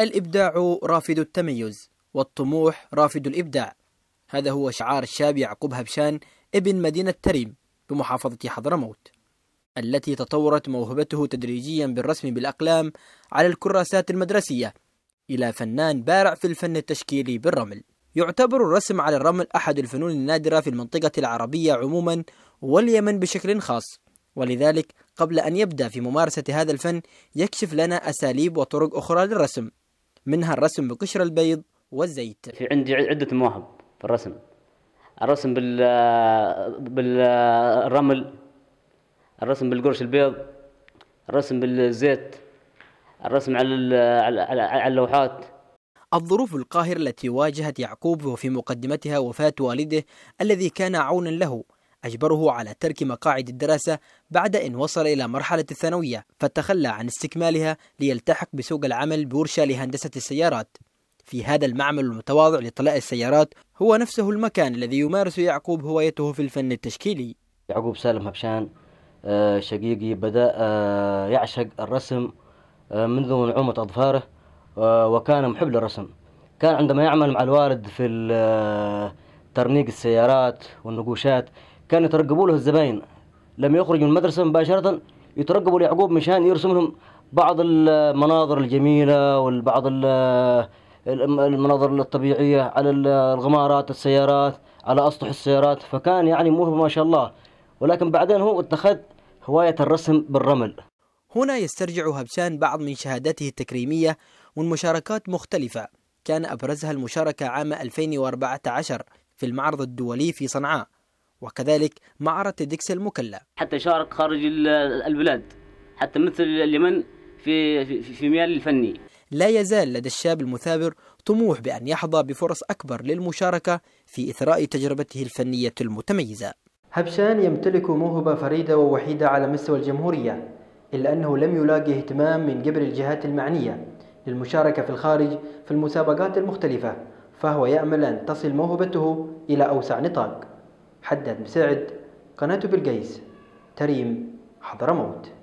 الإبداع رافد التميز والطموح رافد الإبداع هذا هو شعار الشاب يعقوب هبشان ابن مدينة تريم بمحافظة حضرموت التي تطورت موهبته تدريجيا بالرسم بالأقلام على الكراسات المدرسية إلى فنان بارع في الفن التشكيلي بالرمل يعتبر الرسم على الرمل أحد الفنون النادرة في المنطقة العربية عموما واليمن بشكل خاص ولذلك قبل أن يبدأ في ممارسة هذا الفن يكشف لنا أساليب وطرق أخرى للرسم منها الرسم بقشر البيض والزيت في عندي عدة مواهب في الرسم الرسم بال بالرمل الرسم بالقرش البيض الرسم بالزيت الرسم على على اللوحات الظروف القاهرة التي واجهت يعقوب وفي مقدمتها وفاة والده الذي كان عونا له أجبره على ترك مقاعد الدراسة بعد أن وصل إلى مرحلة الثانوية فتخلى عن استكمالها ليلتحق بسوق العمل بورشة لهندسة السيارات في هذا المعمل المتواضع لطلاء السيارات هو نفسه المكان الذي يمارس يعقوب هوايته في الفن التشكيلي يعقوب سالم هبشان آه، شقيقي بدأ آه، يعشق الرسم آه، منذ نعومة أظفاره وكان محب للرسم كان عندما يعمل مع الوالد في ترنيق السيارات والنقوشات كانوا يترقبوا له الزباين لما يخرج من المدرسة مباشرة يترقبوا ليعقوب مشان يرسم لهم بعض المناظر الجميلة والبعض المناظر الطبيعية على الغمارات السيارات على أسطح السيارات فكان يعني موهبة ما شاء الله ولكن بعدين هو اتخذ هواية الرسم بالرمل هنا يسترجع هبشان بعض من شهاداته التكريمية والمشاركات مختلفة كان أبرزها المشاركة عام 2014 في المعرض الدولي في صنعاء وكذلك معرة ديكس المكلا حتى شارك خارج البلاد حتى مثل اليمن في في ميال الفني لا يزال لدى الشاب المثابر طموح بأن يحظى بفرص أكبر للمشاركة في إثراء تجربته الفنية المتميزة هبشان يمتلك موهبة فريدة ووحيدة على مستوى الجمهورية إلا أنه لم يلاقي اهتمام من قبل الجهات المعنية للمشاركة في الخارج في المسابقات المختلفة فهو يأمل أن تصل موهبته إلى أوسع نطاق حداد مساعد قناة بلقيس تريم حضرموت